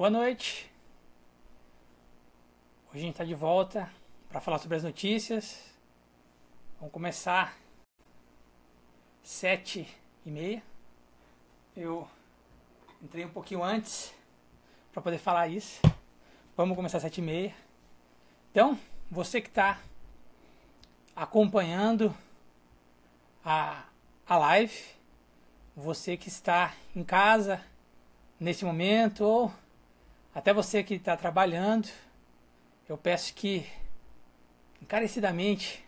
Boa noite. Hoje a gente está de volta para falar sobre as notícias. Vamos começar sete e meia. Eu entrei um pouquinho antes para poder falar isso. Vamos começar às e meia. Então, você que está acompanhando a, a live, você que está em casa nesse momento ou até você que está trabalhando, eu peço que, encarecidamente,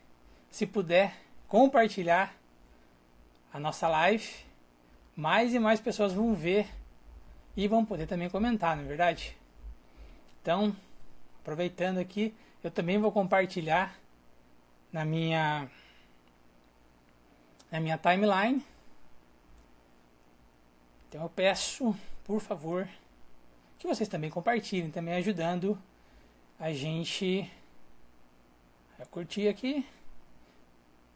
se puder compartilhar a nossa live, mais e mais pessoas vão ver e vão poder também comentar, não é verdade? Então, aproveitando aqui, eu também vou compartilhar na minha na minha timeline. Então eu peço, por favor, que vocês também compartilhem, também ajudando a gente a curtir aqui.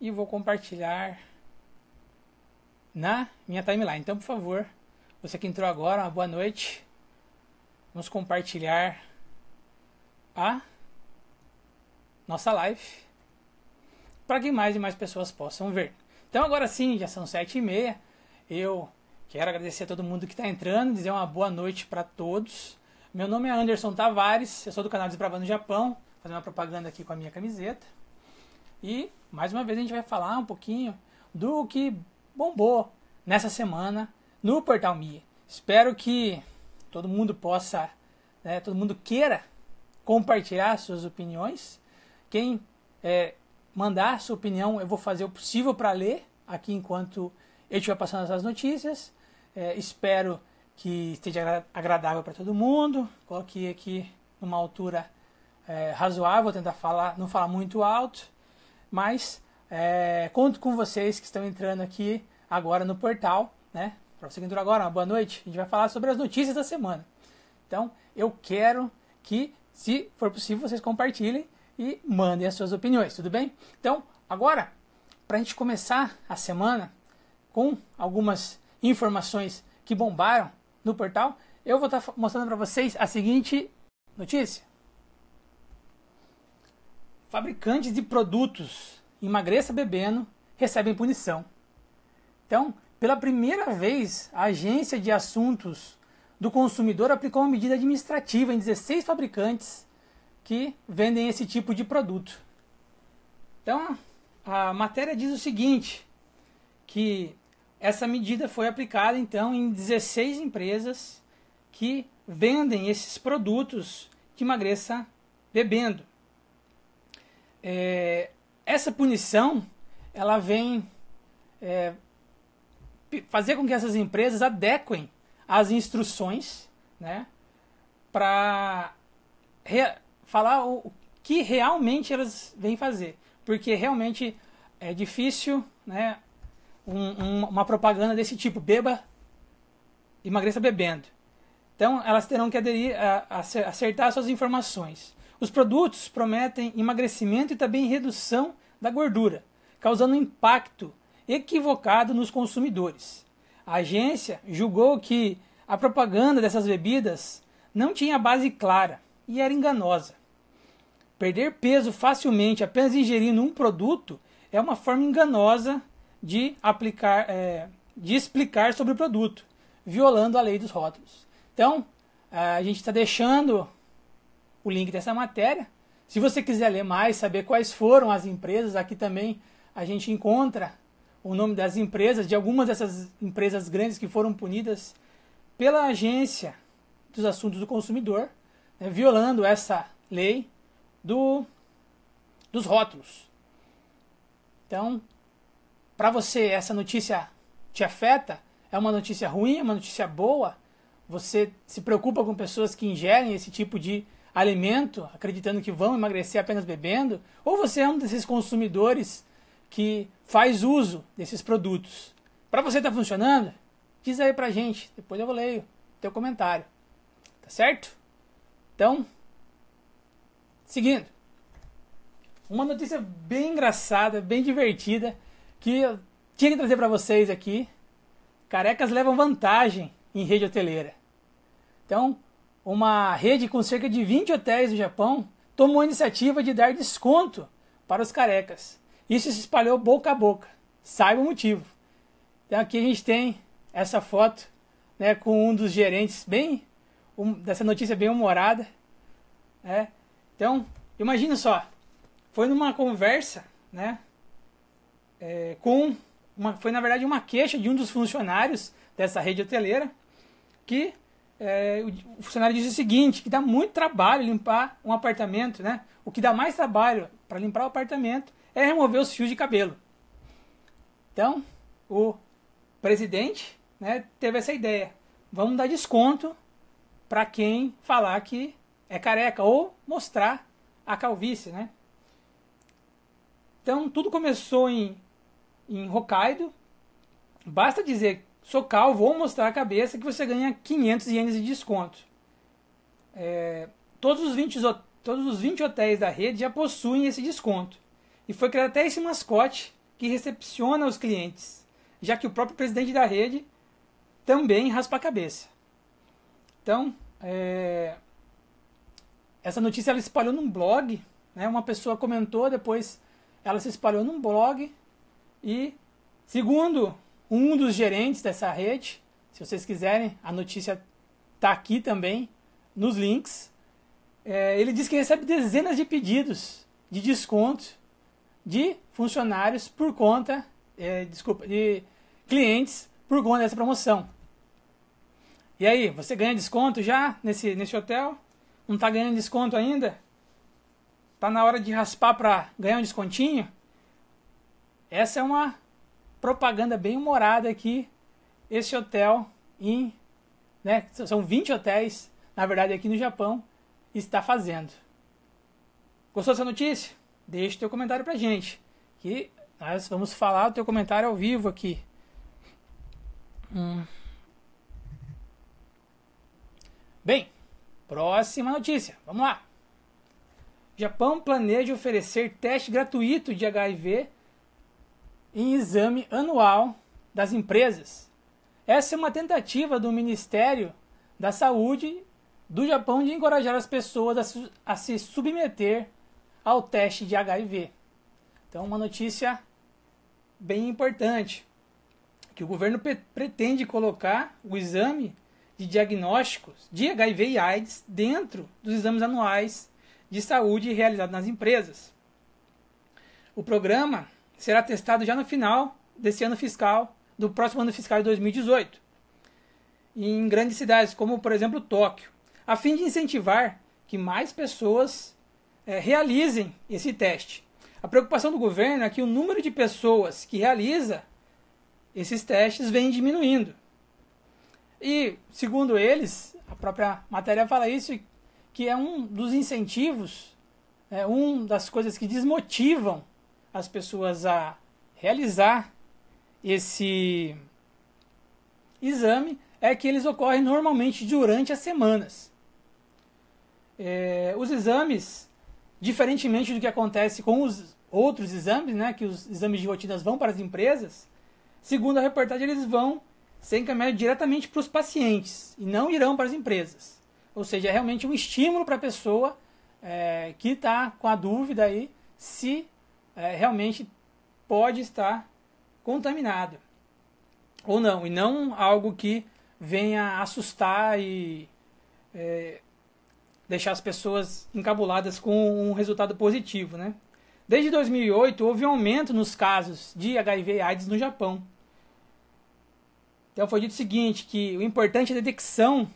E vou compartilhar na minha timeline. Então, por favor, você que entrou agora, uma boa noite. Vamos compartilhar a nossa live para que mais e mais pessoas possam ver. Então agora sim, já são sete e meia. Eu Quero agradecer a todo mundo que está entrando, dizer uma boa noite para todos. Meu nome é Anderson Tavares, eu sou do canal Desbravando Japão, fazendo uma propaganda aqui com a minha camiseta. E mais uma vez a gente vai falar um pouquinho do que bombou nessa semana no Portal Mi. Espero que todo mundo possa, né, todo mundo queira compartilhar suas opiniões. Quem é, mandar sua opinião, eu vou fazer o possível para ler aqui enquanto eu estiver passando essas notícias. É, espero que esteja agradável para todo mundo. Coloquei aqui numa altura é, razoável, vou tentar falar, não falar muito alto, mas é, conto com vocês que estão entrando aqui agora no portal, né? Para você que entrou agora, uma boa noite. A gente vai falar sobre as notícias da semana. Então, eu quero que, se for possível, vocês compartilhem e mandem as suas opiniões, tudo bem? Então, agora, para a gente começar a semana com algumas informações que bombaram no portal, eu vou estar tá mostrando para vocês a seguinte notícia. Fabricantes de produtos emagreça bebendo recebem punição. Então, pela primeira vez, a Agência de Assuntos do Consumidor aplicou uma medida administrativa em 16 fabricantes que vendem esse tipo de produto. Então, a matéria diz o seguinte, que essa medida foi aplicada então em 16 empresas que vendem esses produtos que emagreça bebendo. É, essa punição ela vem é, fazer com que essas empresas adequem as instruções né, para falar o, que realmente elas vêm fazer. Porque realmente é difícil né, um, um, uma propaganda desse tipo: beba, emagreça bebendo. Então, elas terão que aderir a, a acertar suas informações. Os produtos prometem emagrecimento e também redução da gordura, causando um impacto equivocado nos consumidores. A agência julgou que a propaganda dessas bebidas não tinha base clara e era enganosa. Perder peso facilmente apenas ingerindo um produto é uma forma enganosa de aplicar, é, de explicar sobre o produto, violando a lei dos rótulos. Então, é, a gente está deixando o link dessa matéria. Se você quiser ler mais, saber quais foram as empresas, aqui também a gente encontra o nome das empresas, de algumas dessas empresas grandes que foram punidas pela Agência dos Assuntos do Consumidor, né, violando essa lei do, dos rótulos. Então, para você essa notícia te afeta? É uma notícia ruim? É uma notícia boa? Você se preocupa com pessoas que ingerem esse tipo de alimento, acreditando que vão emagrecer apenas bebendo? Ou você é um desses consumidores que faz uso desses produtos? Para você está funcionando? Diz aí para gente, depois eu vou ler o teu comentário. Tá certo? Então, seguindo. Uma notícia bem engraçada, bem divertida, que eu tinha que trazer para vocês aqui. Carecas levam vantagem em rede hoteleira. Então, uma rede com cerca de 20 hotéis no Japão tomou a iniciativa de dar desconto para os carecas. Isso se espalhou boca a boca. Saiba o motivo. Então aqui a gente tem essa foto né, com um dos gerentes bem um, dessa notícia bem humorada. Né? Então, imagina só, foi numa conversa né, é, com uma, foi na verdade uma queixa de um dos funcionários dessa rede hoteleira que é, o funcionário disse o seguinte que dá muito trabalho limpar um apartamento, né? O que dá mais trabalho para limpar o apartamento é remover os fios de cabelo. Então o presidente né, teve essa ideia. Vamos dar desconto para quem falar que é careca ou mostrar a calvície, né? Então tudo começou em em Hokkaido. Basta dizer, sou vou mostrar a cabeça, que você ganha 500 ienes de desconto. É, todos, os 20, todos os 20 hotéis da rede já possuem esse desconto. E foi criado até esse mascote que recepciona os clientes, já que o próprio presidente da rede também raspa a cabeça. Então, é, essa notícia ela espalhou num blog, né? uma pessoa comentou, depois ela se espalhou num blog, e, segundo um dos gerentes dessa rede, se vocês quiserem, a notícia está aqui também, nos links. É, ele diz que recebe dezenas de pedidos de desconto de funcionários por conta, é, desculpa, de clientes por conta dessa promoção. E aí, você ganha desconto já nesse, nesse hotel? Não está ganhando desconto ainda? Está na hora de raspar para ganhar um descontinho? Essa é uma propaganda bem humorada aqui. esse hotel em, né, são 20 hotéis, na verdade aqui no Japão, está fazendo. Gostou dessa notícia? Deixe teu comentário pra gente, que nós vamos falar o teu comentário ao vivo aqui. Hum. Bem, próxima notícia. Vamos lá. Japão planeja oferecer teste gratuito de HIV em exame anual das empresas. Essa é uma tentativa do Ministério da Saúde do Japão de encorajar as pessoas a se, a se submeter ao teste de HIV. Então, uma notícia bem importante que o governo pretende colocar o exame de diagnósticos de HIV e AIDS dentro dos exames anuais de saúde realizados nas empresas. O programa será testado já no final desse ano fiscal, do próximo ano fiscal de 2018, em grandes cidades como, por exemplo, Tóquio, a fim de incentivar que mais pessoas é, realizem esse teste. A preocupação do governo é que o número de pessoas que realiza esses testes vem diminuindo. E, segundo eles, a própria matéria fala isso, que é um dos incentivos, é um das coisas que desmotivam as pessoas a realizar esse exame é que eles ocorrem normalmente durante as semanas. É, os exames, diferentemente do que acontece com os outros exames, né, que os exames de rotinas vão para as empresas, segundo a reportagem, eles vão ser encaminhados diretamente para os pacientes e não irão para as empresas. Ou seja, é realmente um estímulo para a pessoa é, que está com a dúvida aí se é, realmente pode estar contaminado ou não, e não algo que venha assustar e é, deixar as pessoas encabuladas com um resultado positivo, né? Desde 2008 houve um aumento nos casos de HIV e AIDS no Japão. Então foi dito o seguinte, que o importante é a detecção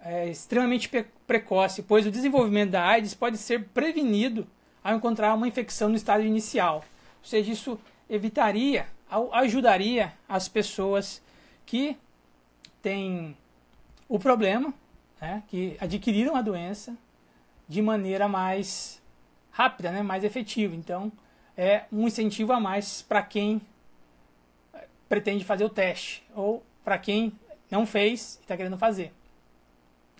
é, extremamente precoce, pois o desenvolvimento da AIDS pode ser prevenido ao encontrar uma infecção no estágio inicial. Ou seja, isso evitaria, ajudaria as pessoas que têm o problema, né, que adquiriram a doença de maneira mais rápida, né, mais efetiva. Então, é um incentivo a mais para quem eh, pretende fazer o teste ou para quem não fez e está querendo fazer.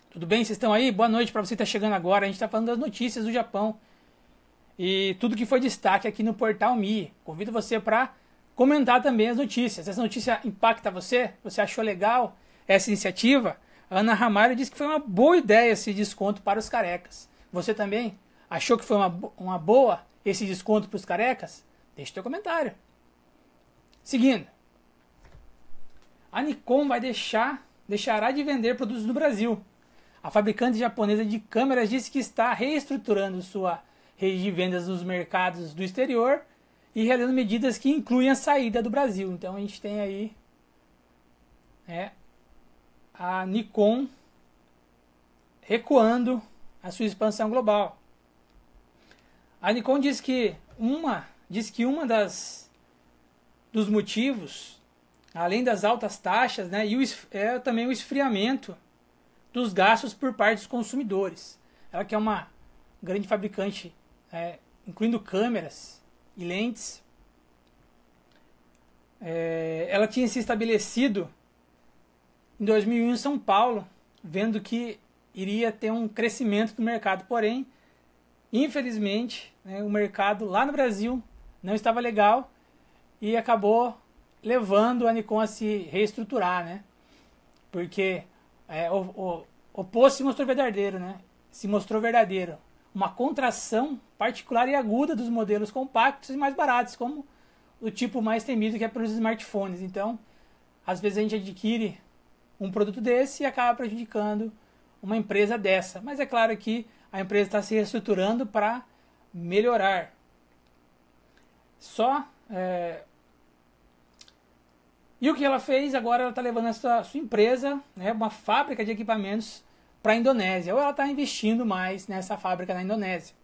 Tudo bem? Vocês estão aí? Boa noite para você que está chegando agora. A gente está falando das notícias do Japão e tudo que foi destaque aqui no Portal Mi. Convido você para comentar também as notícias. Essa notícia impacta você? Você achou legal essa iniciativa? Ana Ramalho disse que foi uma boa ideia esse desconto para os carecas. Você também achou que foi uma, uma boa esse desconto para os carecas? Deixe seu comentário. Seguindo. A Nikon vai deixar, deixará de vender produtos no Brasil. A fabricante japonesa de câmeras disse que está reestruturando sua de vendas nos mercados do exterior e realizando medidas que incluem a saída do Brasil. Então a gente tem aí né, a Nikon recuando a sua expansão global. A Nikon diz que uma diz que uma das dos motivos, além das altas taxas, né, e o, é também o esfriamento dos gastos por parte dos consumidores. Ela que é uma grande fabricante é, incluindo câmeras e lentes, é, ela tinha se estabelecido em 2001 em São Paulo, vendo que iria ter um crescimento do mercado. Porém, infelizmente, né, o mercado lá no Brasil não estava legal e acabou levando a Nikon a se reestruturar, né? Porque é, o, o, o se mostrou verdadeiro, né? Se mostrou verdadeiro uma contração particular e aguda dos modelos compactos e mais baratos, como o tipo mais temido que é para os smartphones. Então, às vezes a gente adquire um produto desse e acaba prejudicando uma empresa dessa. Mas é claro que a empresa está se reestruturando para melhorar. Só. É... E o que ela fez? Agora ela está levando a sua, sua empresa, né, uma fábrica de equipamentos para a Indonésia, ou ela está investindo mais nessa fábrica na Indonésia.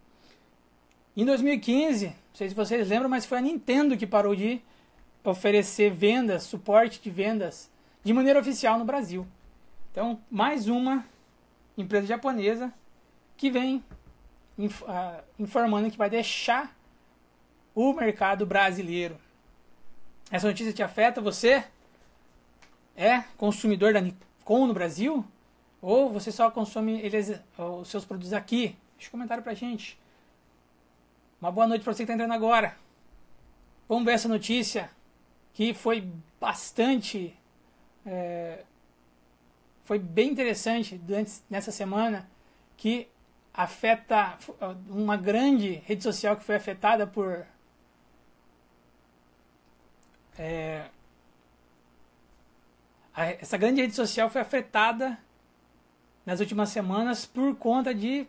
Em 2015, não sei se vocês lembram, mas foi a Nintendo que parou de oferecer vendas, suporte de vendas de maneira oficial no Brasil. Então, mais uma empresa japonesa que vem inf uh, informando que vai deixar o mercado brasileiro. Essa notícia te afeta? Você é consumidor da Nikon no Brasil? Ou você só consome eles, os seus produtos aqui? Deixa um comentário pra gente. Uma boa noite para você que está entrando agora. Vamos ver essa notícia que foi bastante. É, foi bem interessante durante, nessa semana que afeta uma grande rede social que foi afetada por. É, essa grande rede social foi afetada nas últimas semanas por conta de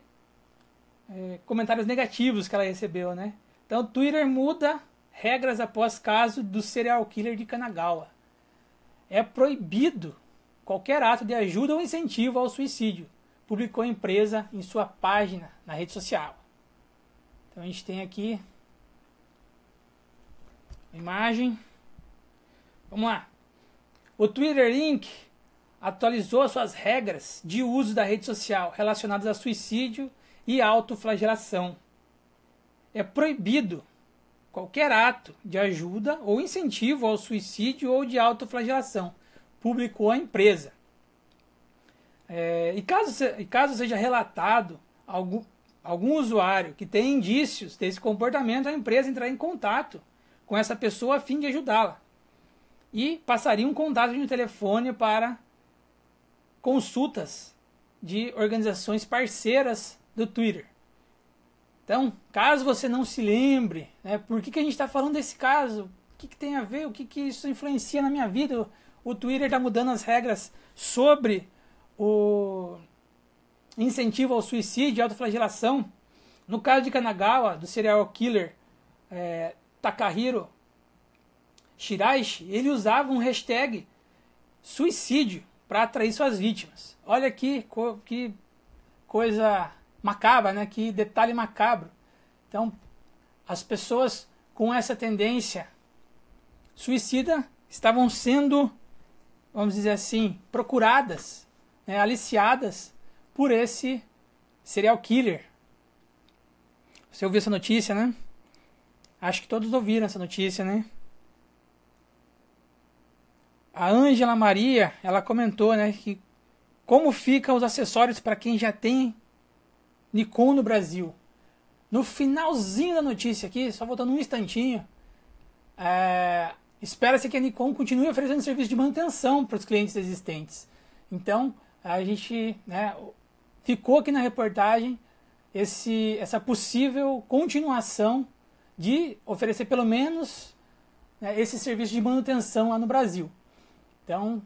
é, comentários negativos que ela recebeu, né? Então Twitter muda regras após caso do serial killer de Kanagawa. É proibido qualquer ato de ajuda ou incentivo ao suicídio, publicou a empresa em sua página na rede social. Então a gente tem aqui a imagem. Vamos lá. O Twitter Inc atualizou as suas regras de uso da rede social relacionadas a suicídio e autoflagelação. É proibido qualquer ato de ajuda ou incentivo ao suicídio ou de autoflagelação, publicou a empresa. É, e, caso, e caso seja relatado algum, algum usuário que tem indícios desse comportamento, a empresa entrará em contato com essa pessoa a fim de ajudá-la. E passaria um contato de um telefone para consultas de organizações parceiras do Twitter. Então, caso você não se lembre, né, por que, que a gente está falando desse caso? O que, que tem a ver? O que, que isso influencia na minha vida? O Twitter está mudando as regras sobre o incentivo ao suicídio e autoflagelação. No caso de Kanagawa, do serial killer é, Takahiro Shiraishi, ele usava um hashtag suicídio para atrair suas vítimas. Olha que, co que coisa macabra, né? que detalhe macabro. Então, as pessoas com essa tendência suicida estavam sendo, vamos dizer assim, procuradas, né? aliciadas por esse serial killer. Você ouviu essa notícia, né? Acho que todos ouviram essa notícia, né? A Ângela Maria, ela comentou, né, que como ficam os acessórios para quem já tem Nikon no Brasil. No finalzinho da notícia aqui, só voltando um instantinho, é, espera-se que a Nikon continue oferecendo serviço de manutenção para os clientes existentes. Então, a gente né, ficou aqui na reportagem esse, essa possível continuação de oferecer pelo menos né, esse serviço de manutenção lá no Brasil. Então,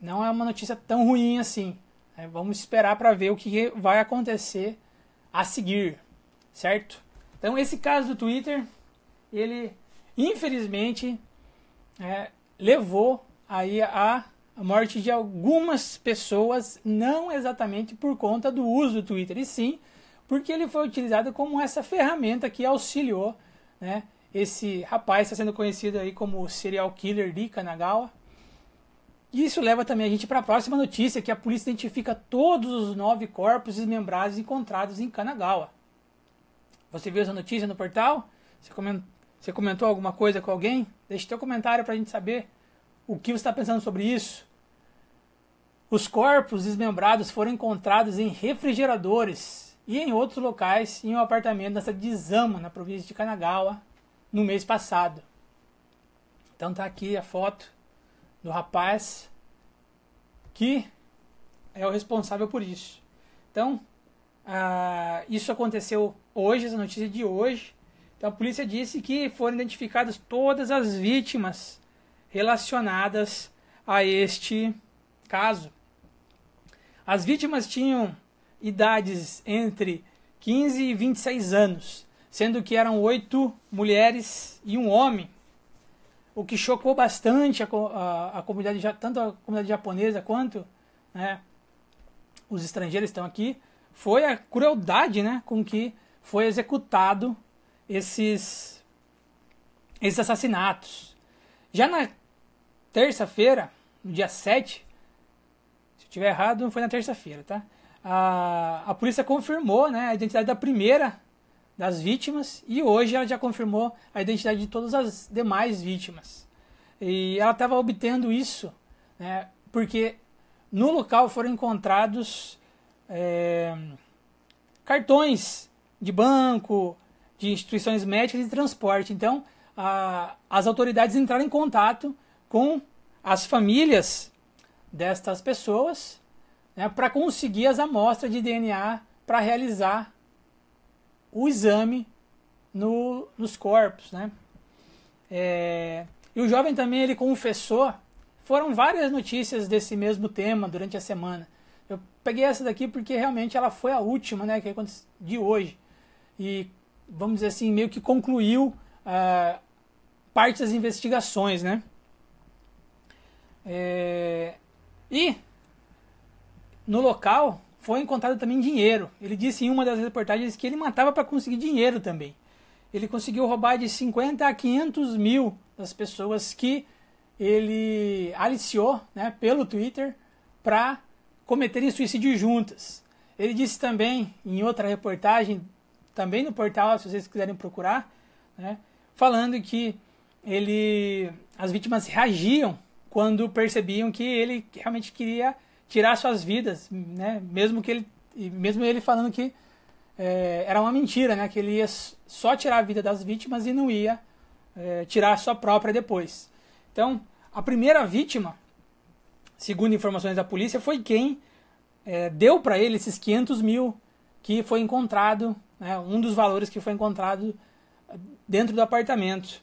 não é uma notícia tão ruim assim. Né? Vamos esperar para ver o que vai acontecer a seguir, certo? Então, esse caso do Twitter, ele infelizmente é, levou aí a morte de algumas pessoas, não exatamente por conta do uso do Twitter, e sim porque ele foi utilizado como essa ferramenta que auxiliou né, esse rapaz, está sendo conhecido aí como serial killer de Kanagawa, isso leva também a gente para a próxima notícia, que a polícia identifica todos os nove corpos desmembrados encontrados em Kanagawa. Você viu essa notícia no portal? Você comentou alguma coisa com alguém? Deixe seu comentário para a gente saber o que você está pensando sobre isso. Os corpos desmembrados foram encontrados em refrigeradores e em outros locais em um apartamento na cidade de Zama, na província de Kanagawa, no mês passado. Então tá aqui a foto do rapaz que é o responsável por isso. Então, ah, isso aconteceu hoje, essa notícia de hoje. Então, a polícia disse que foram identificadas todas as vítimas relacionadas a este caso. As vítimas tinham idades entre 15 e 26 anos, sendo que eram oito mulheres e um homem o que chocou bastante a, a, a comunidade, tanto a comunidade japonesa quanto né, os estrangeiros estão aqui, foi a crueldade né, com que foi executado esses, esses assassinatos. Já na terça-feira, no dia 7, se eu tiver errado, foi na terça-feira, tá? A, a polícia confirmou né, a identidade da primeira das vítimas e hoje ela já confirmou a identidade de todas as demais vítimas. E ela estava obtendo isso, né, porque no local foram encontrados é, cartões de banco, de instituições médicas e de transporte. Então, a, as autoridades entraram em contato com as famílias destas pessoas né, para conseguir as amostras de DNA para realizar o exame no, nos corpos, né? É, e o jovem também ele confessou. Foram várias notícias desse mesmo tema durante a semana. Eu peguei essa daqui porque realmente ela foi a última, né, que de hoje. E vamos dizer assim meio que concluiu ah, parte das investigações, né? É, e no local foi encontrado também dinheiro. Ele disse em uma das reportagens que ele matava para conseguir dinheiro também. Ele conseguiu roubar de 50 a 500 mil das pessoas que ele aliciou né, pelo Twitter para cometerem suicídio juntas. Ele disse também em outra reportagem, também no portal, se vocês quiserem procurar, né, falando que ele, as vítimas reagiam quando percebiam que ele realmente queria tirar suas vidas, né? Mesmo que ele, mesmo ele falando que é, era uma mentira, né? Que ele ia só tirar a vida das vítimas e não ia é, tirar a sua própria depois. Então, a primeira vítima, segundo informações da polícia, foi quem é, deu para ele esses 500 mil que foi encontrado, né, um dos valores que foi encontrado dentro do apartamento.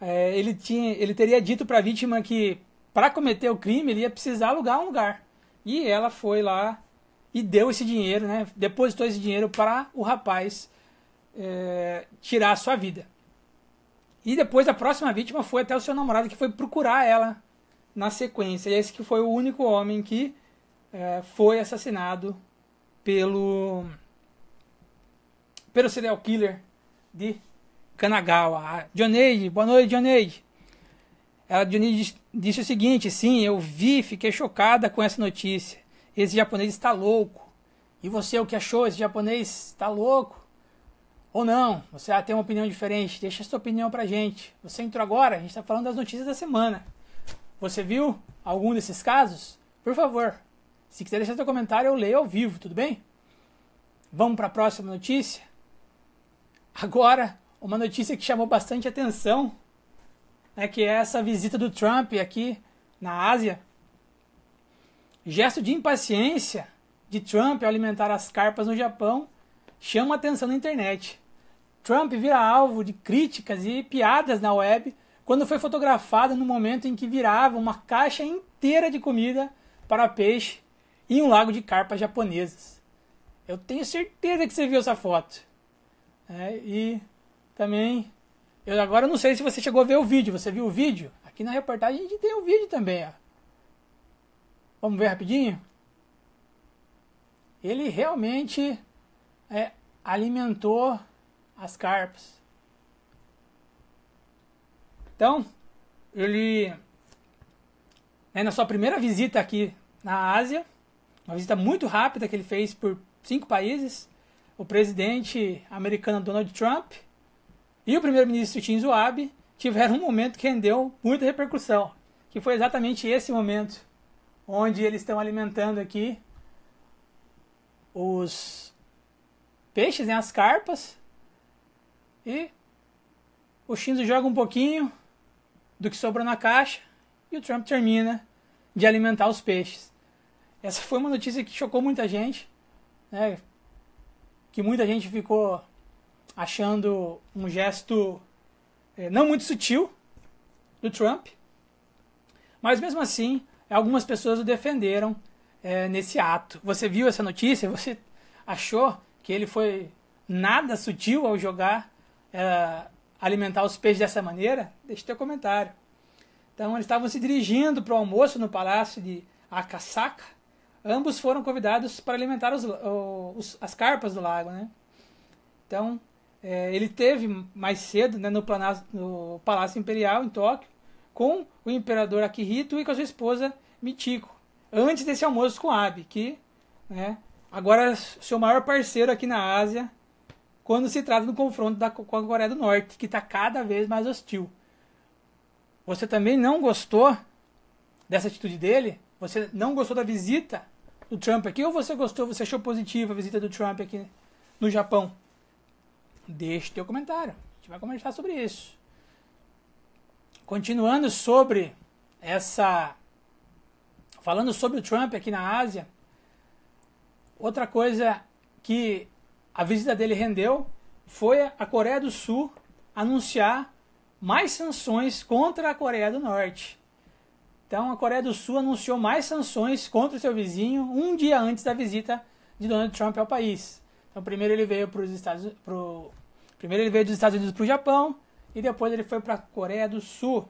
É, ele, tinha, ele teria dito para a vítima que para cometer o crime ele ia precisar alugar um lugar. E ela foi lá e deu esse dinheiro, né? Depositou esse dinheiro para o rapaz é, tirar a sua vida. E depois a próxima vítima foi até o seu namorado que foi procurar ela na sequência. E esse que foi o único homem que é, foi assassinado pelo pelo serial killer de Kanagawa. Johnny ah, boa noite, John ela disse o seguinte: sim, eu vi, fiquei chocada com essa notícia. Esse japonês está louco. E você, o que achou? Esse japonês está louco? Ou não? Você ah, tem uma opinião diferente? Deixa sua opinião pra gente. Você entrou agora, a gente está falando das notícias da semana. Você viu algum desses casos? Por favor, se quiser deixar seu comentário, eu leio ao vivo, tudo bem? Vamos para a próxima notícia? Agora, uma notícia que chamou bastante atenção né, que é essa visita do Trump aqui na Ásia. Gesto de impaciência de Trump ao alimentar as carpas no Japão chama a atenção da internet. Trump vira alvo de críticas e piadas na web quando foi fotografado no momento em que virava uma caixa inteira de comida para peixe em um lago de carpas japonesas. Eu tenho certeza que você viu essa foto. É, e também eu agora não sei se você chegou a ver o vídeo. Você viu o vídeo? Aqui na reportagem a gente tem o um vídeo também. Ó. Vamos ver rapidinho? Ele realmente é, alimentou as carpas. Então, ele, né, na sua primeira visita aqui na Ásia, uma visita muito rápida que ele fez por cinco países, o presidente americano Donald Trump e o primeiro-ministro Shinzo Abe tiveram um momento que rendeu muita repercussão, que foi exatamente esse momento onde eles estão alimentando aqui os peixes, né, as carpas, e o Shinzo joga um pouquinho do que sobrou na caixa e o Trump termina de alimentar os peixes. Essa foi uma notícia que chocou muita gente, né, que muita gente ficou achando um gesto eh, não muito sutil do Trump. Mas mesmo assim, algumas pessoas o defenderam é, nesse ato. Você viu essa notícia? Você achou que ele foi nada sutil ao jogar, é, alimentar os peixes dessa maneira? Deixe seu comentário. Então, eles estavam se dirigindo para o almoço no palácio de Akasaka. Ambos foram convidados para alimentar os, os, as carpas do lago, né? Então, é, ele teve mais cedo né, no, no Palácio Imperial, em Tóquio, com o imperador Akihito e com a sua esposa Michiko, antes desse almoço com Abe, que né, agora é seu maior parceiro aqui na Ásia, quando se trata do confronto da, com a Coreia do Norte, que está cada vez mais hostil. Você também não gostou dessa atitude dele? Você não gostou da visita do Trump aqui? Ou você gostou, você achou positiva a visita do Trump aqui no Japão? deixe teu comentário. A gente vai conversar sobre isso. Continuando sobre essa. Falando sobre o Trump aqui na Ásia, outra coisa que a visita dele rendeu foi a Coreia do Sul anunciar mais sanções contra a Coreia do Norte. Então, a Coreia do Sul anunciou mais sanções contra o seu vizinho um dia antes da visita de Donald Trump ao país. Então primeiro ele veio para os Estados, pro, primeiro ele veio dos Estados Unidos para o Japão e depois ele foi para a Coreia do Sul.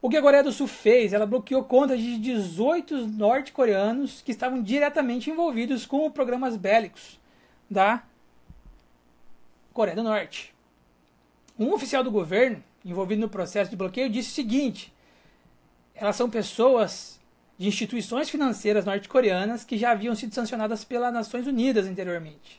O que a Coreia do Sul fez? Ela bloqueou contas de 18 norte-coreanos que estavam diretamente envolvidos com programas bélicos da Coreia do Norte. Um oficial do governo envolvido no processo de bloqueio disse o seguinte: elas são pessoas de instituições financeiras norte-coreanas que já haviam sido sancionadas pelas Nações Unidas anteriormente.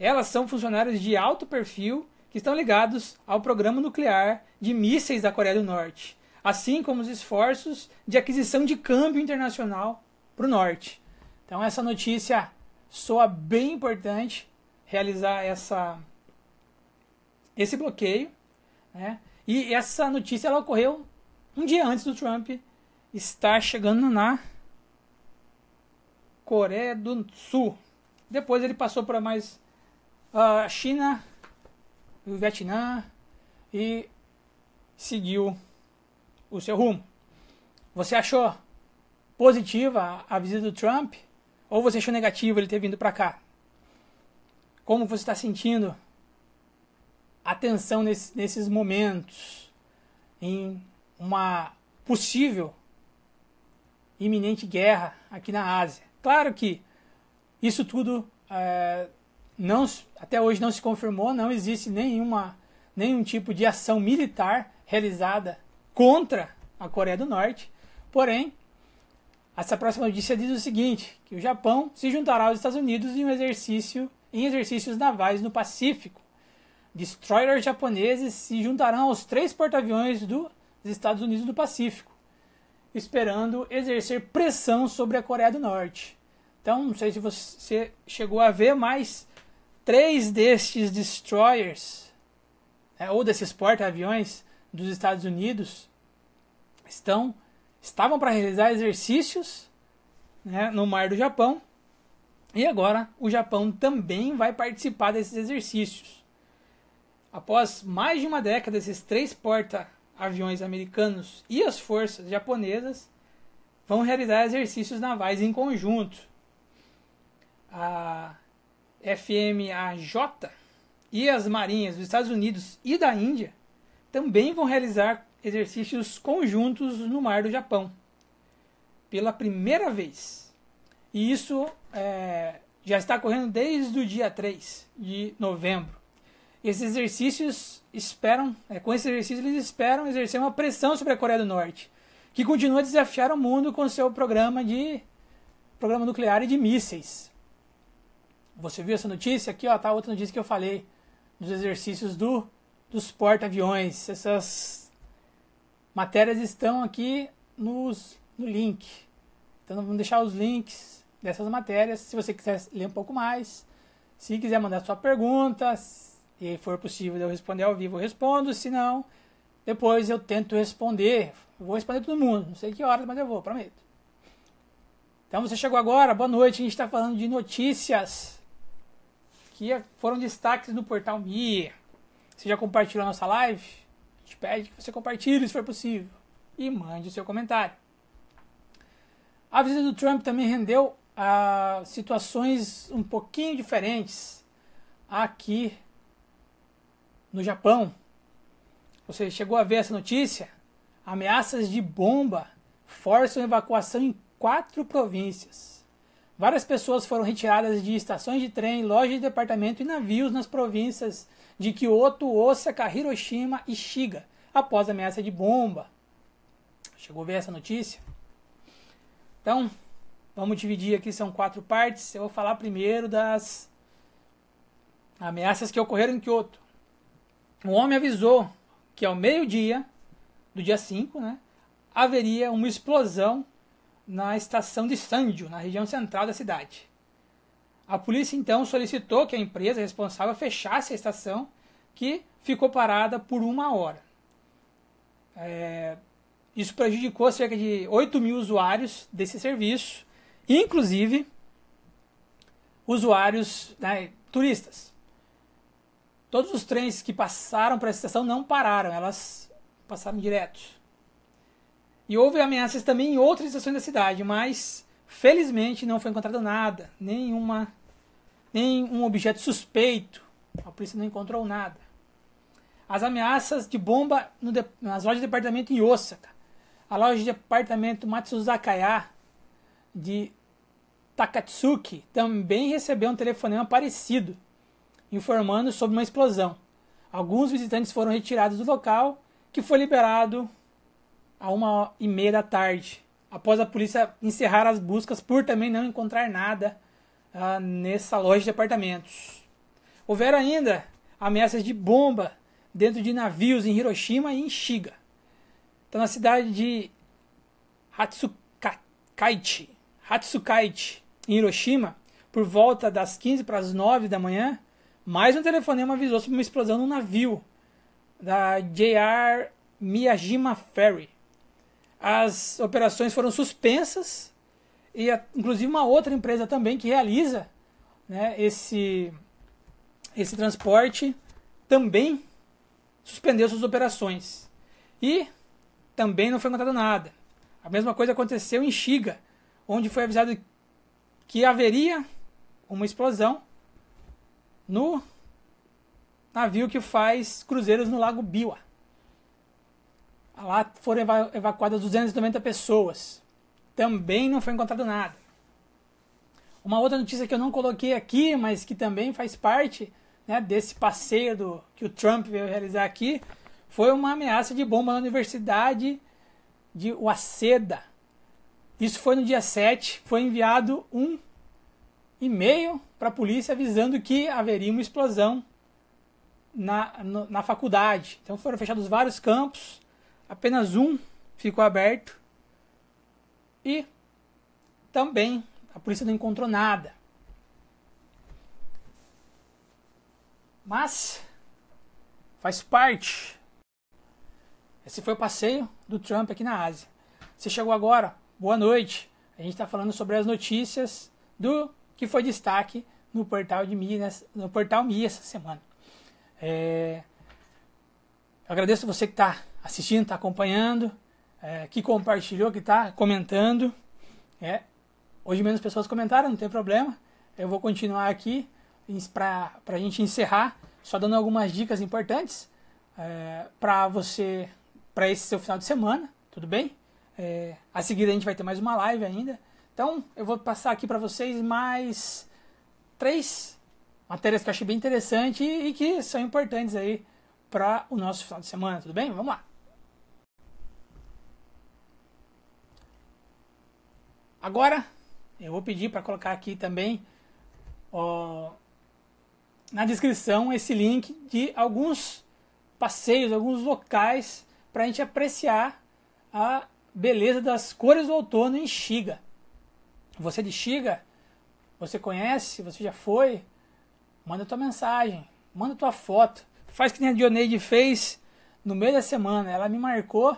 Elas são funcionários de alto perfil que estão ligados ao programa nuclear de mísseis da Coreia do Norte, assim como os esforços de aquisição de câmbio internacional para o Norte. Então, essa notícia soa bem importante realizar essa, esse bloqueio. Né? E essa notícia ela ocorreu um dia antes do Trump está chegando na Coreia do Sul. Depois ele passou para mais ah, a uh, China, o Vietnã e seguiu o seu rumo. Você achou positiva a visita do Trump ou você achou negativa ele ter vindo para cá? Como você está sentindo a tensão nesse, nesses momentos em uma possível iminente guerra aqui na Ásia. Claro que isso tudo é, não, até hoje não se confirmou, não existe nenhuma, nenhum tipo de ação militar realizada contra a Coreia do Norte. Porém, essa próxima notícia diz o seguinte: que o Japão se juntará aos Estados Unidos em um exercício em exercícios navais no Pacífico. Destroyers japoneses se juntarão aos três porta-aviões dos Estados Unidos do Pacífico esperando exercer pressão sobre a Coreia do Norte. Então, não sei se você chegou a ver, mas três destes destroyers, né, ou desses porta-aviões dos Estados Unidos, estão, estavam para realizar exercícios né, no mar do Japão. E agora o Japão também vai participar desses exercícios. Após mais de uma década, esses três porta-aviões aviões americanos e as forças japonesas vão realizar exercícios navais em conjunto. A FMAJ e as marinhas dos Estados Unidos e da Índia também vão realizar exercícios conjuntos no mar do Japão pela primeira vez. E isso é, já está ocorrendo desde o dia 3 de novembro esses exercícios esperam, é, com esses exercícios eles esperam exercer uma pressão sobre a Coreia do Norte, que continua a desafiar o mundo com seu programa de programa nuclear e de mísseis. Você viu essa notícia aqui, ó, tá outra notícia que eu falei dos exercícios do dos porta-aviões. Essas matérias estão aqui nos, no link. Então vamos deixar os links dessas matérias, se você quiser ler um pouco mais, se quiser mandar sua pergunta, e for possível eu responder ao vivo, eu respondo, senão depois eu tento responder. vou responder todo mundo, não sei que horas, mas eu vou, prometo. Então você chegou agora, boa noite. A gente está falando de notícias que foram destaques no portal Mia. Você já compartilhou a nossa live? A gente pede que você compartilhe, se for possível, e mande o seu comentário. A visita do Trump também rendeu a ah, situações um pouquinho diferentes aqui no Japão. Você chegou a ver essa notícia? Ameaças de bomba forçam evacuação em quatro províncias. Várias pessoas foram retiradas de estações de trem, lojas de departamento e navios nas províncias de Kyoto, Osaka, Hiroshima e Shiga após ameaça de bomba. Chegou a ver essa notícia? Então, vamos dividir aqui, são quatro partes. Eu vou falar primeiro das ameaças que ocorreram em Kyoto o homem avisou que ao meio-dia do dia 5, né, haveria uma explosão na estação de Sandio, na região central da cidade. A polícia então solicitou que a empresa responsável fechasse a estação, que ficou parada por uma hora. É, isso prejudicou cerca de 8 mil usuários desse serviço, inclusive usuários né, turistas. Todos os trens que passaram para essa estação não pararam, elas passaram direto. E houve ameaças também em outras estações da cidade, mas felizmente não foi encontrado nada, nenhuma, nenhum objeto suspeito. A polícia não encontrou nada. As ameaças de bomba no de, nas lojas de departamento em Osaka, a loja de departamento Matsuzakaya de Takatsuki também recebeu um telefonema parecido informando sobre uma explosão. Alguns visitantes foram retirados do local, que foi liberado a uma e meia da tarde, após a polícia encerrar as buscas por também não encontrar nada ah, nessa loja de apartamentos. Houveram ainda ameaças de bomba dentro de navios em Hiroshima e em Shiga. Então, na cidade de Hatsukaichi, Hatsukaichi, em Hiroshima, por volta das 15 para as 9 da manhã, mais um telefonema avisou sobre uma explosão no navio da JR Miyajima Ferry. As operações foram suspensas e, a, inclusive, uma outra empresa também que realiza né, esse, esse transporte também suspendeu suas operações. E também não foi encontrado nada. A mesma coisa aconteceu em Xiga, onde foi avisado que haveria uma explosão no navio que faz cruzeiros no Lago Biwa. Lá foram evacuadas 290 pessoas. Também não foi encontrado nada. Uma outra notícia que eu não coloquei aqui, mas que também faz parte né, desse passeio do, que o Trump veio realizar aqui, foi uma ameaça de bomba na Universidade de Waseda. Isso foi no dia 7. Foi enviado um e-mail para a polícia avisando que haveria uma explosão na, no, na faculdade. Então foram fechados vários campos, apenas um ficou aberto e também a polícia não encontrou nada. Mas faz parte. Esse foi o passeio do Trump aqui na Ásia. Você chegou agora, boa noite. A gente está falando sobre as notícias do que foi destaque no portal de Mias, no portal Mia essa semana. É, eu agradeço você que está assistindo, está acompanhando, é, que compartilhou, que está comentando. É, hoje menos pessoas comentaram, não tem problema. Eu vou continuar aqui para a gente encerrar, só dando algumas dicas importantes é, para você, para esse seu final de semana, tudo bem? É, a seguir a gente vai ter mais uma live ainda. Então eu vou passar aqui para vocês mais três matérias que eu achei bem interessante e que são importantes aí para o nosso final de semana, tudo bem? Vamos lá. Agora eu vou pedir para colocar aqui também ó, na descrição esse link de alguns passeios, alguns locais para a gente apreciar a beleza das cores do outono em Xiga. Você de Xiga, você conhece? Você já foi? Manda tua mensagem, manda tua foto. Faz que nem a Dioneide fez no meio da semana. Ela me marcou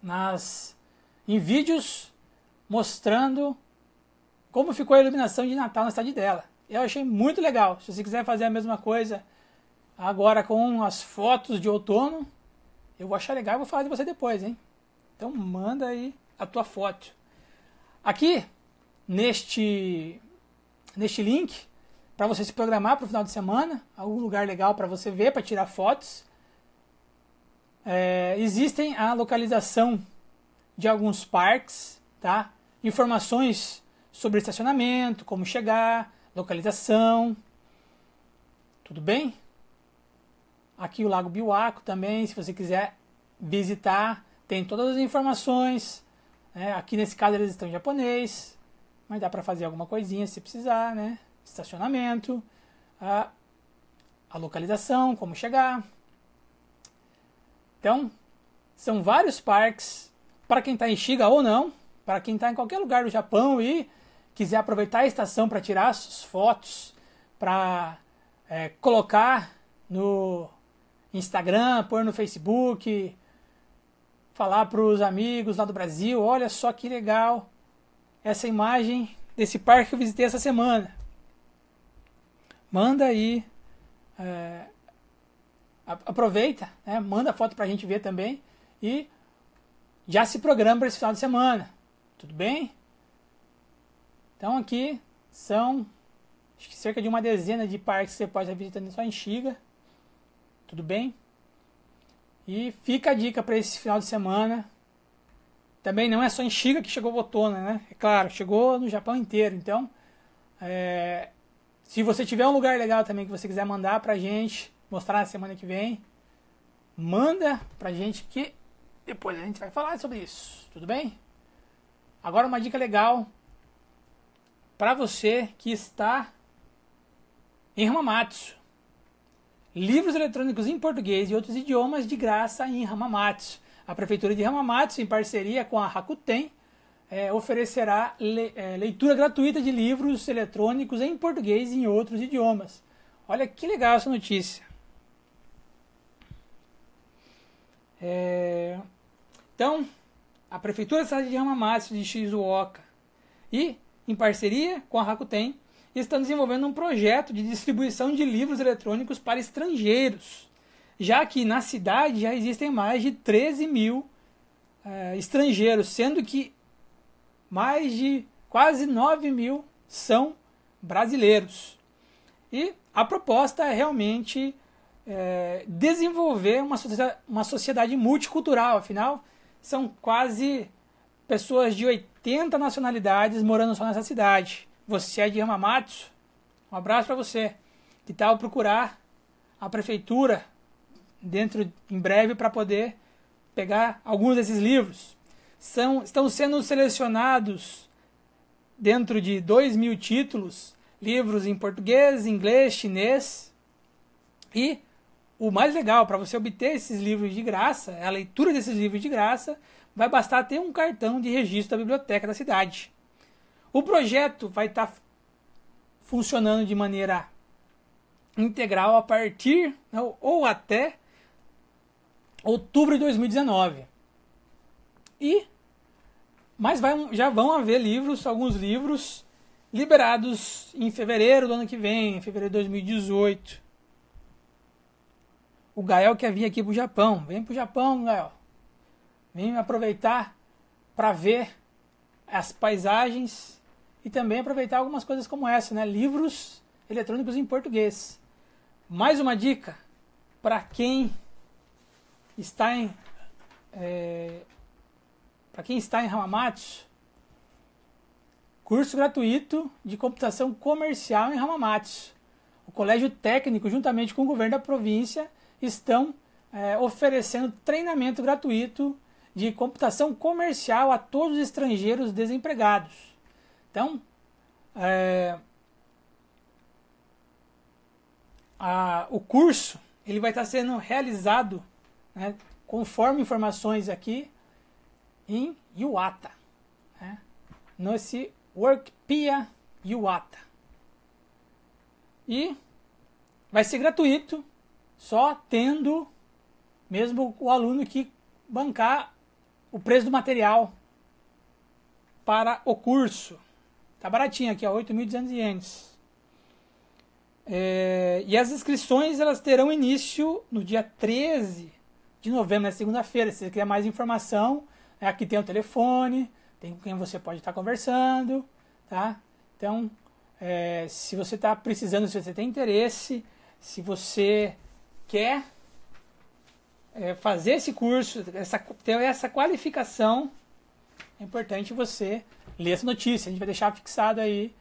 nas em vídeos mostrando como ficou a iluminação de Natal na cidade dela. Eu achei muito legal. Se você quiser fazer a mesma coisa agora com as fotos de outono, eu vou achar legal e vou falar de você depois, hein? Então manda aí a tua foto. Aqui neste, neste link para você se programar para o final de semana, algum lugar legal para você ver, para tirar fotos. É, existem a localização de alguns parques, tá? Informações sobre estacionamento, como chegar, localização. Tudo bem? Aqui o Lago Biwako também, se você quiser visitar, tem todas as informações. Né? Aqui nesse caso eles estão em japonês mas dá para fazer alguma coisinha se precisar, né? Estacionamento, a, a localização, como chegar. Então, são vários parques para quem está em Shiga ou não, para quem está em qualquer lugar do Japão e quiser aproveitar a estação para tirar as fotos, para é, colocar no Instagram, pôr no Facebook, falar para os amigos lá do Brasil, olha só que legal essa imagem desse parque que eu visitei essa semana. Manda aí. É, aproveita, né? manda foto para a gente ver também e já se programa para esse final de semana. Tudo bem? Então aqui são cerca de uma dezena de parques que você pode estar visitando só em Xiga. Tudo bem? E fica a dica para esse final de semana. Também não é só em Shiga que chegou botona, né? É claro, chegou no Japão inteiro. Então, é... se você tiver um lugar legal também que você quiser mandar pra gente, mostrar na semana que vem, manda pra gente que depois a gente vai falar sobre isso, tudo bem? Agora uma dica legal para você que está em Hamamatsu. Livros eletrônicos em português e outros idiomas de graça em Hamamatsu. A Prefeitura de Hamamatsu, em parceria com a Rakuten, é, oferecerá le, é, leitura gratuita de livros eletrônicos em português e em outros idiomas. Olha que legal essa notícia. É, então, a Prefeitura da cidade de Hamamatsu de Shizuoka e, em parceria com a Rakuten, estão desenvolvendo um projeto de distribuição de livros eletrônicos para estrangeiros já que na cidade já existem mais de 13 mil é, estrangeiros, sendo que mais de quase 9 mil são brasileiros. E a proposta é realmente é, desenvolver uma sociedade, uma sociedade multicultural, afinal, são quase pessoas de 80 nacionalidades morando só nessa cidade. Você é de Ramamatsu? Um abraço para você. Que tal procurar a prefeitura dentro em breve para poder pegar alguns desses livros. São, estão sendo selecionados dentro de dois mil títulos, livros em português, inglês, chinês. E o mais legal, para você obter esses livros de graça, a leitura desses livros de graça, vai bastar ter um cartão de registro da biblioteca da cidade. O projeto vai estar tá funcionando de maneira integral a partir ou até outubro de 2019. E mas vai, já vão haver livros, alguns livros liberados em fevereiro do ano que vem, em fevereiro de 2018. O Gael quer vir aqui pro Japão. Vem pro Japão, Gael. Vem aproveitar para ver as paisagens e também aproveitar algumas coisas como essa, né? Livros eletrônicos em português. Mais uma dica para quem está em. É, para quem está em Hamamatsu, curso gratuito de computação comercial em Hamamatsu. O Colégio Técnico, juntamente com o governo da província, estão é, oferecendo treinamento gratuito de computação comercial a todos os estrangeiros desempregados. Então, é, a, o curso ele vai estar sendo realizado né, conforme informações aqui em Iwata, né, nesse WorkPia Iwata. E vai ser gratuito, só tendo mesmo o aluno que bancar o preço do material para o curso. Tá baratinho aqui, ó, 8.200 ienes. É, e as inscrições elas terão início no dia 13 de novembro, na né? segunda-feira. Se você quiser mais informação, né? aqui tem o telefone, tem com quem você pode estar conversando, tá? Então, é, se você está precisando, se você tem interesse, se você quer é, fazer esse curso, essa, ter essa qualificação, é importante você ler essa notícia. A gente vai deixar fixado aí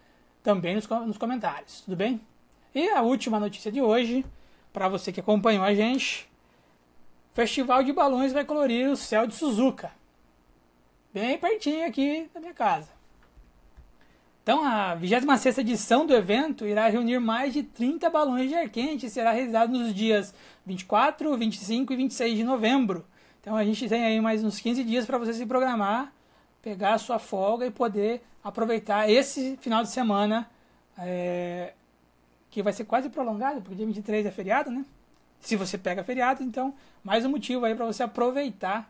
também nos, nos comentários, tudo bem? E a última notícia de hoje, para você que acompanhou a gente, Festival de Balões vai colorir o céu de Suzuka. Bem pertinho aqui da minha casa. Então, a 26 edição do evento irá reunir mais de 30 balões de ar quente e será realizado nos dias 24, 25 e 26 de novembro. Então, a gente tem aí mais uns 15 dias para você se programar, pegar a sua folga e poder aproveitar esse final de semana, é, que vai ser quase prolongado, porque dia 23 é feriado, né? Se você pega feriado, então mais um motivo aí para você aproveitar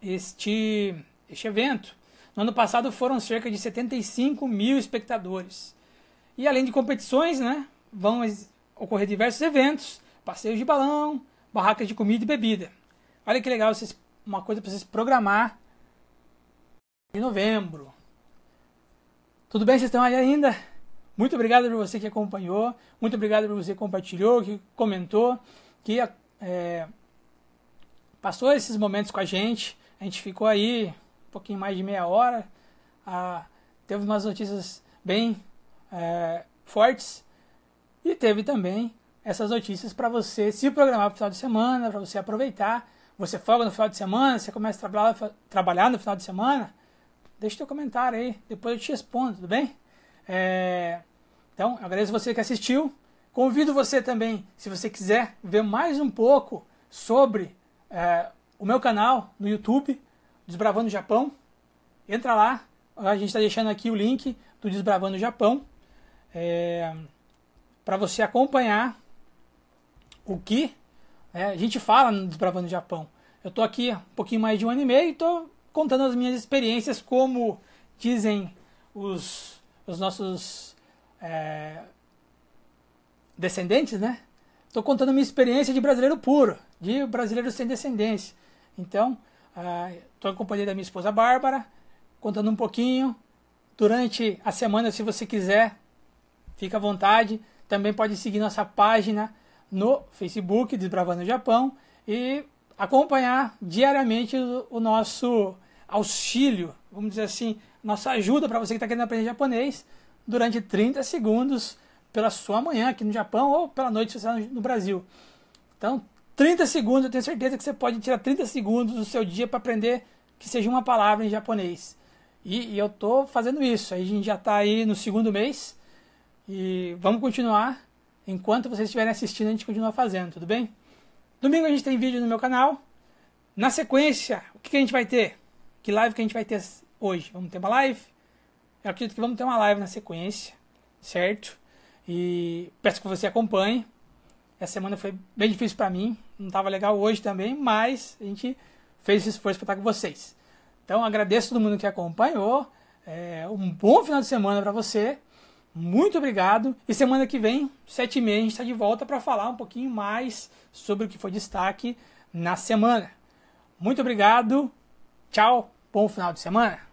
este, este evento. No ano passado foram cerca de 75 mil espectadores. E além de competições, né, vão ocorrer diversos eventos, passeios de balão, barracas de comida e bebida. Olha que legal, vocês, uma coisa para vocês programar em novembro. Tudo bem, vocês estão aí ainda? Muito obrigado para você que acompanhou, muito obrigado para você que compartilhou, que comentou, que é, passou esses momentos com a gente. A gente ficou aí um pouquinho mais de meia hora. Ah, teve umas notícias bem é, fortes e teve também essas notícias para você se programar para o final de semana, para você aproveitar. Você folga no final de semana, você começa a trabalhar, trabalhar no final de semana. Deixa teu comentário aí, depois eu te respondo, tudo bem? É... Então, agradeço você que assistiu. Convido você também, se você quiser ver mais um pouco sobre é, o meu canal no YouTube, Desbravando o Japão. Entra lá, a gente está deixando aqui o link do Desbravando o Japão é, para você acompanhar o que é, a gente fala no Desbravando o Japão. Eu estou aqui um pouquinho mais de um ano e meio e estou contando as minhas experiências, como dizem os os nossos é, descendentes, né? Estou contando minha experiência de brasileiro puro, de brasileiro sem descendência. Então, é, estou uh, acompanhando a minha esposa Bárbara, contando um pouquinho. Durante a semana, se você quiser, fica à vontade. Também pode seguir nossa página no Facebook, Desbravando o Japão, e acompanhar diariamente o, o nosso auxílio, vamos dizer assim, nossa ajuda para você que está querendo aprender japonês durante 30 segundos pela sua manhã aqui no Japão ou pela noite se você está no Brasil. Então, 30 segundos, eu tenho certeza que você pode tirar 30 segundos do seu dia para aprender que seja uma palavra em japonês. E, e eu estou fazendo isso. A gente já está aí no segundo mês e vamos continuar. Enquanto vocês estiverem assistindo, a gente continua fazendo, tudo bem? Domingo a gente tem vídeo no meu canal. Na sequência, o que, que a gente vai ter? Que live que a gente vai ter hoje. Vamos ter uma live. Eu acredito que vamos ter uma live na sequência, certo? E peço que você acompanhe. Essa semana foi bem difícil para mim, não estava legal hoje também, mas a gente fez esse esforço para estar com vocês. Então agradeço todo mundo que acompanhou. É, um bom final de semana para você. Muito obrigado. E semana que vem, sete e meia, a gente está de volta para falar um pouquinho mais sobre o que foi destaque na semana. Muito obrigado. Tchau. Bom final de semana.